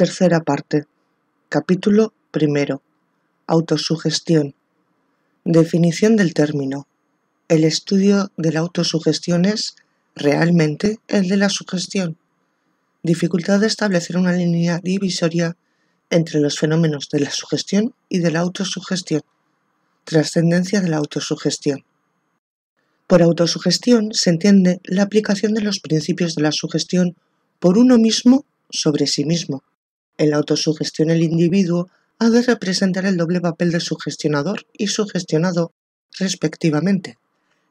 Tercera parte. Capítulo primero. Autosugestión. Definición del término. El estudio de la autosugestión es, realmente, el de la sugestión. Dificultad de establecer una línea divisoria entre los fenómenos de la sugestión y de la autosugestión. Trascendencia de la autosugestión. Por autosugestión se entiende la aplicación de los principios de la sugestión por uno mismo sobre sí mismo en la autosugestión el individuo ha de representar el doble papel de sugestionador y sugestionado respectivamente.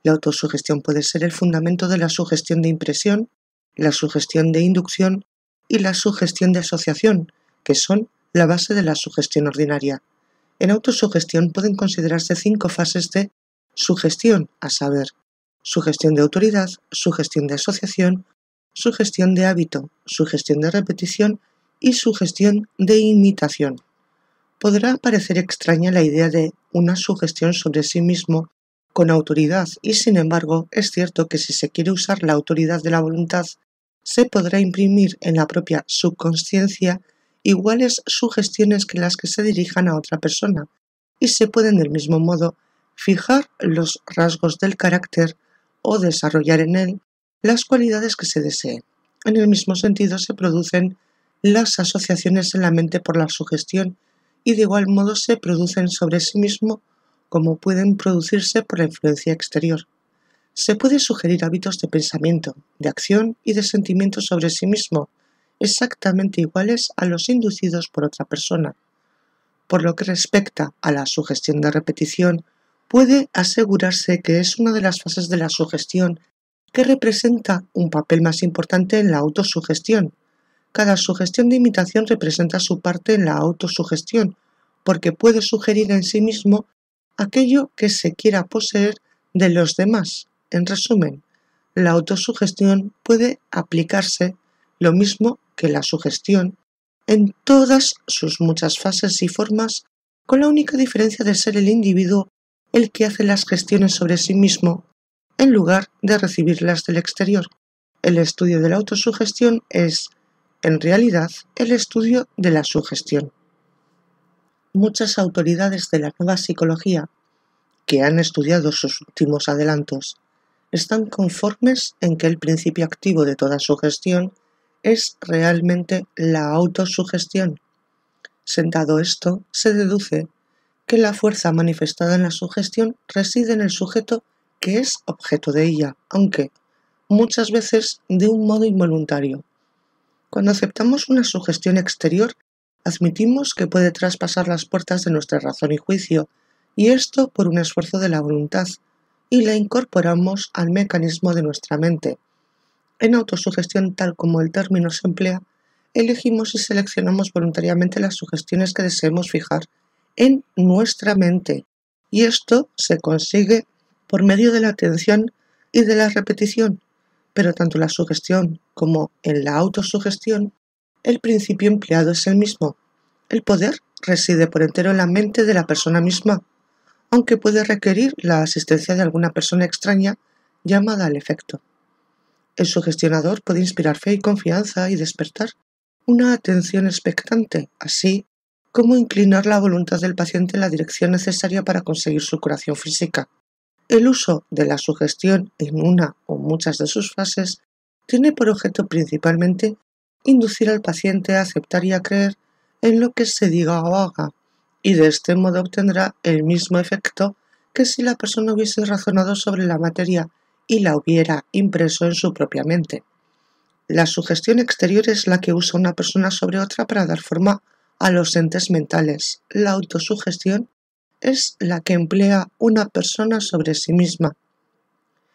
La autosugestión puede ser el fundamento de la sugestión de impresión, la sugestión de inducción y la sugestión de asociación, que son la base de la sugestión ordinaria. En autosugestión pueden considerarse cinco fases de sugestión, a saber, sugestión de autoridad, sugestión de asociación, sugestión de hábito, sugestión de repetición y sugestión de imitación. Podrá parecer extraña la idea de una sugestión sobre sí mismo con autoridad y sin embargo es cierto que si se quiere usar la autoridad de la voluntad, se podrá imprimir en la propia subconsciencia iguales sugestiones que las que se dirijan a otra persona y se pueden del mismo modo fijar los rasgos del carácter o desarrollar en él las cualidades que se deseen. En el mismo sentido se producen las asociaciones en la mente por la sugestión y de igual modo se producen sobre sí mismo como pueden producirse por la influencia exterior. Se puede sugerir hábitos de pensamiento, de acción y de sentimiento sobre sí mismo, exactamente iguales a los inducidos por otra persona. Por lo que respecta a la sugestión de repetición, puede asegurarse que es una de las fases de la sugestión que representa un papel más importante en la autosugestión, cada sugestión de imitación representa su parte en la autosugestión, porque puede sugerir en sí mismo aquello que se quiera poseer de los demás. En resumen, la autosugestión puede aplicarse lo mismo que la sugestión en todas sus muchas fases y formas, con la única diferencia de ser el individuo el que hace las gestiones sobre sí mismo, en lugar de recibirlas del exterior. El estudio de la autosugestión es en realidad el estudio de la sugestión. Muchas autoridades de la nueva psicología que han estudiado sus últimos adelantos están conformes en que el principio activo de toda sugestión es realmente la autosugestión. Sentado esto, se deduce que la fuerza manifestada en la sugestión reside en el sujeto que es objeto de ella, aunque muchas veces de un modo involuntario. Cuando aceptamos una sugestión exterior, admitimos que puede traspasar las puertas de nuestra razón y juicio, y esto por un esfuerzo de la voluntad, y la incorporamos al mecanismo de nuestra mente. En autosugestión, tal como el término se emplea, elegimos y seleccionamos voluntariamente las sugestiones que deseemos fijar en nuestra mente, y esto se consigue por medio de la atención y de la repetición, pero tanto la sugestión como en la autosugestión, el principio empleado es el mismo. El poder reside por entero en la mente de la persona misma, aunque puede requerir la asistencia de alguna persona extraña llamada al efecto. El sugestionador puede inspirar fe y confianza y despertar una atención expectante, así como inclinar la voluntad del paciente en la dirección necesaria para conseguir su curación física. El uso de la sugestión en una o muchas de sus fases tiene por objeto principalmente inducir al paciente a aceptar y a creer en lo que se diga o haga, y de este modo obtendrá el mismo efecto que si la persona hubiese razonado sobre la materia y la hubiera impreso en su propia mente. La sugestión exterior es la que usa una persona sobre otra para dar forma a los entes mentales. La autosugestión es la que emplea una persona sobre sí misma.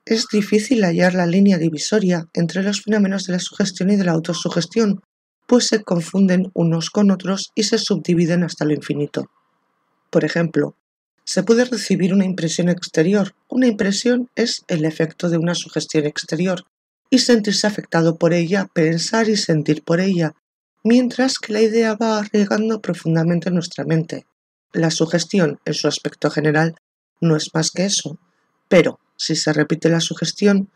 Es difícil hallar la línea divisoria entre los fenómenos de la sugestión y de la autosugestión, pues se confunden unos con otros y se subdividen hasta lo infinito. Por ejemplo, se puede recibir una impresión exterior. Una impresión es el efecto de una sugestión exterior y sentirse afectado por ella, pensar y sentir por ella, mientras que la idea va arriesgando profundamente nuestra mente. La sugestión, en su aspecto general, no es más que eso, pero si se repite la sugestión,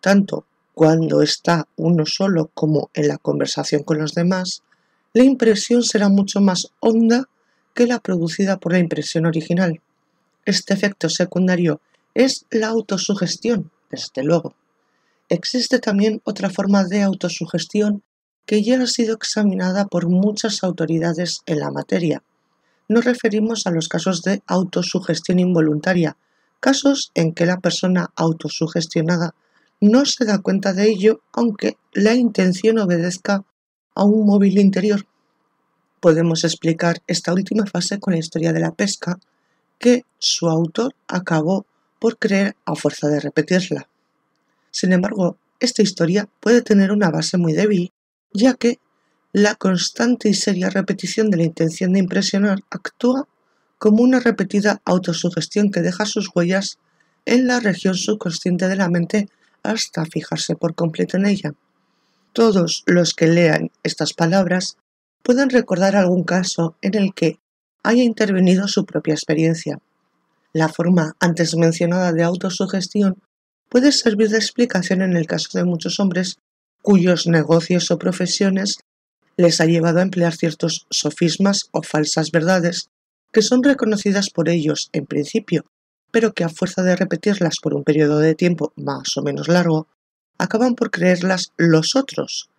tanto cuando está uno solo como en la conversación con los demás, la impresión será mucho más honda que la producida por la impresión original. Este efecto secundario es la autosugestión, desde luego. Existe también otra forma de autosugestión que ya ha sido examinada por muchas autoridades en la materia, nos referimos a los casos de autosugestión involuntaria, casos en que la persona autosugestionada no se da cuenta de ello aunque la intención obedezca a un móvil interior. Podemos explicar esta última fase con la historia de la pesca, que su autor acabó por creer a fuerza de repetirla. Sin embargo, esta historia puede tener una base muy débil, ya que la constante y seria repetición de la intención de impresionar actúa como una repetida autosugestión que deja sus huellas en la región subconsciente de la mente hasta fijarse por completo en ella. Todos los que lean estas palabras pueden recordar algún caso en el que haya intervenido su propia experiencia. La forma antes mencionada de autosugestión puede servir de explicación en el caso de muchos hombres cuyos negocios o profesiones les ha llevado a emplear ciertos sofismas o falsas verdades que son reconocidas por ellos en principio, pero que a fuerza de repetirlas por un periodo de tiempo más o menos largo, acaban por creerlas los otros,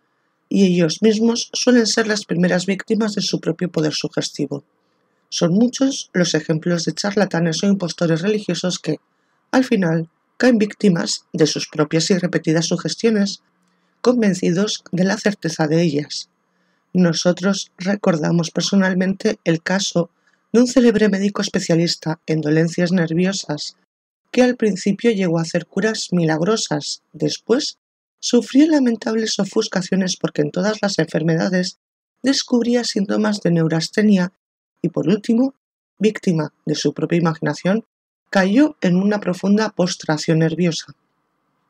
y ellos mismos suelen ser las primeras víctimas de su propio poder sugestivo. Son muchos los ejemplos de charlatanes o impostores religiosos que, al final, caen víctimas de sus propias y repetidas sugestiones, convencidos de la certeza de ellas, nosotros recordamos personalmente el caso de un célebre médico especialista en dolencias nerviosas que al principio llegó a hacer curas milagrosas, después sufrió lamentables ofuscaciones porque en todas las enfermedades descubría síntomas de neurastenia y por último, víctima de su propia imaginación, cayó en una profunda postración nerviosa.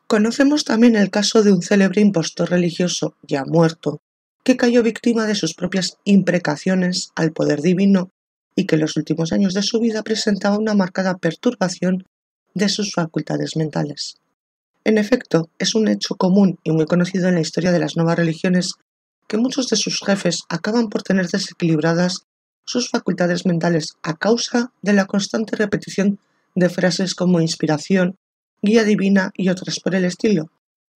Conocemos también el caso de un célebre impostor religioso ya muerto, que cayó víctima de sus propias imprecaciones al poder divino y que en los últimos años de su vida presentaba una marcada perturbación de sus facultades mentales. En efecto, es un hecho común y muy conocido en la historia de las nuevas religiones que muchos de sus jefes acaban por tener desequilibradas sus facultades mentales a causa de la constante repetición de frases como inspiración, guía divina y otras por el estilo,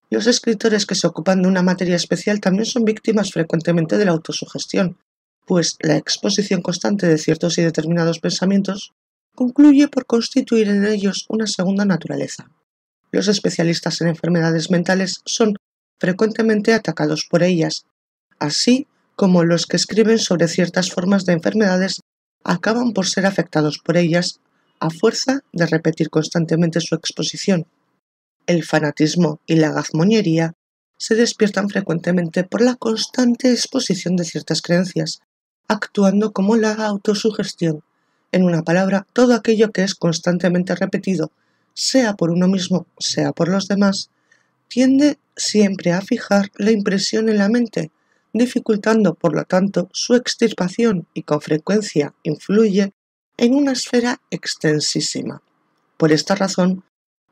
los escritores que se ocupan de una materia especial también son víctimas frecuentemente de la autosugestión, pues la exposición constante de ciertos y determinados pensamientos concluye por constituir en ellos una segunda naturaleza. Los especialistas en enfermedades mentales son frecuentemente atacados por ellas, así como los que escriben sobre ciertas formas de enfermedades acaban por ser afectados por ellas a fuerza de repetir constantemente su exposición el fanatismo y la gazmoñería se despiertan frecuentemente por la constante exposición de ciertas creencias, actuando como la autosugestión. En una palabra, todo aquello que es constantemente repetido, sea por uno mismo, sea por los demás, tiende siempre a fijar la impresión en la mente, dificultando por lo tanto su extirpación y con frecuencia influye en una esfera extensísima. Por esta razón,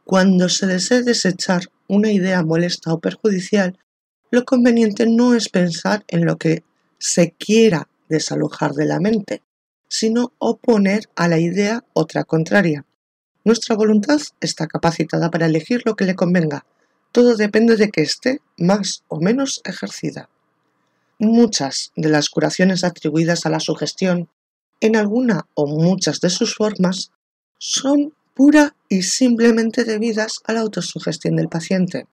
cuando se desee desechar una idea molesta o perjudicial, lo conveniente no es pensar en lo que se quiera desalojar de la mente, sino oponer a la idea otra contraria. Nuestra voluntad está capacitada para elegir lo que le convenga. Todo depende de que esté más o menos ejercida. Muchas de las curaciones atribuidas a la sugestión, en alguna o muchas de sus formas, son pura y simplemente debidas a la autosugestión del paciente.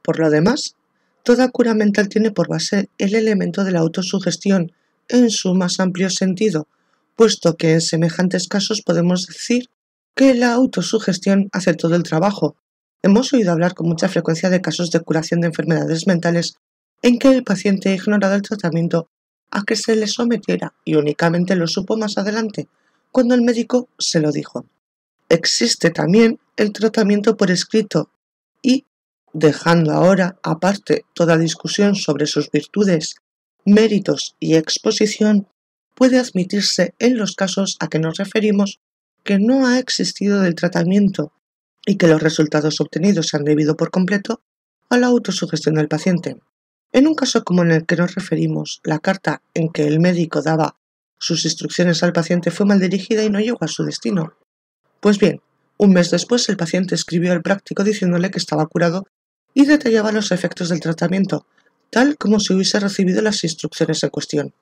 Por lo demás, toda cura mental tiene por base el elemento de la autosugestión en su más amplio sentido, puesto que en semejantes casos podemos decir que la autosugestión hace todo el trabajo. Hemos oído hablar con mucha frecuencia de casos de curación de enfermedades mentales en que el paciente ignoraba ignorado el tratamiento a que se le sometiera y únicamente lo supo más adelante, cuando el médico se lo dijo. Existe también el tratamiento por escrito y, dejando ahora aparte toda discusión sobre sus virtudes, méritos y exposición, puede admitirse en los casos a que nos referimos que no ha existido del tratamiento y que los resultados obtenidos se han debido por completo a la autosugestión del paciente. En un caso como en el que nos referimos, la carta en que el médico daba sus instrucciones al paciente fue mal dirigida y no llegó a su destino. Pues bien, un mes después el paciente escribió al práctico diciéndole que estaba curado y detallaba los efectos del tratamiento, tal como si hubiese recibido las instrucciones en cuestión.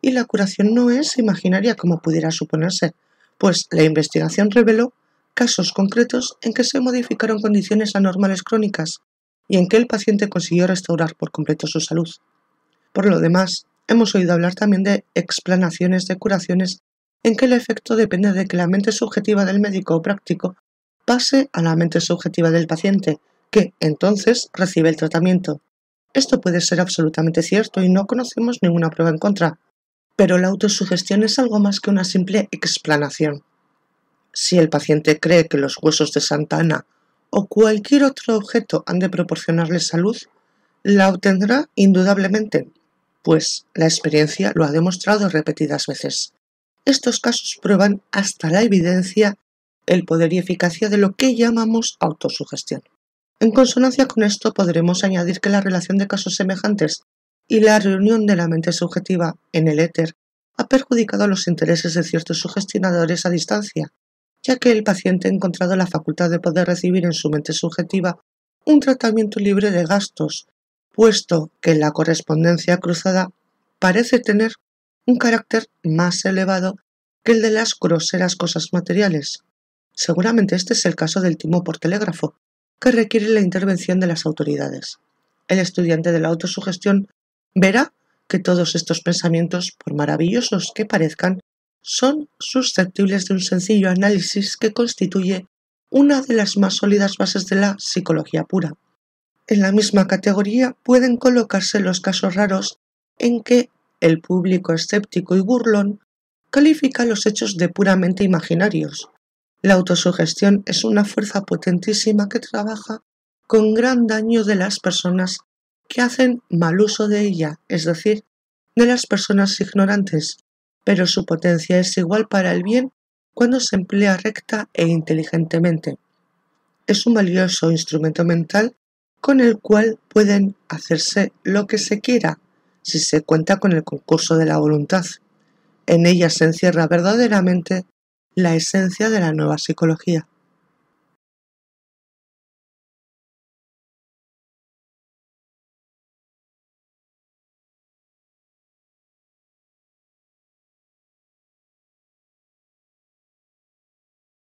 Y la curación no es imaginaria como pudiera suponerse, pues la investigación reveló casos concretos en que se modificaron condiciones anormales crónicas y en que el paciente consiguió restaurar por completo su salud. Por lo demás, hemos oído hablar también de explanaciones de curaciones en que el efecto depende de que la mente subjetiva del médico o práctico pase a la mente subjetiva del paciente, que entonces recibe el tratamiento. Esto puede ser absolutamente cierto y no conocemos ninguna prueba en contra, pero la autosugestión es algo más que una simple explanación. Si el paciente cree que los huesos de Santa Ana o cualquier otro objeto han de proporcionarle salud, la obtendrá indudablemente, pues la experiencia lo ha demostrado repetidas veces. Estos casos prueban hasta la evidencia el poder y eficacia de lo que llamamos autosugestión. En consonancia con esto podremos añadir que la relación de casos semejantes y la reunión de la mente subjetiva en el éter ha perjudicado los intereses de ciertos sugestionadores a distancia, ya que el paciente ha encontrado la facultad de poder recibir en su mente subjetiva un tratamiento libre de gastos, puesto que la correspondencia cruzada parece tener un carácter más elevado que el de las groseras cosas materiales. Seguramente este es el caso del timo por telégrafo, que requiere la intervención de las autoridades. El estudiante de la autosugestión verá que todos estos pensamientos, por maravillosos que parezcan, son susceptibles de un sencillo análisis que constituye una de las más sólidas bases de la psicología pura. En la misma categoría pueden colocarse los casos raros en que el público escéptico y burlón califica los hechos de puramente imaginarios. La autosugestión es una fuerza potentísima que trabaja con gran daño de las personas que hacen mal uso de ella, es decir, de las personas ignorantes, pero su potencia es igual para el bien cuando se emplea recta e inteligentemente. Es un valioso instrumento mental con el cual pueden hacerse lo que se quiera si se cuenta con el concurso de la voluntad. En ella se encierra verdaderamente la esencia de la nueva psicología.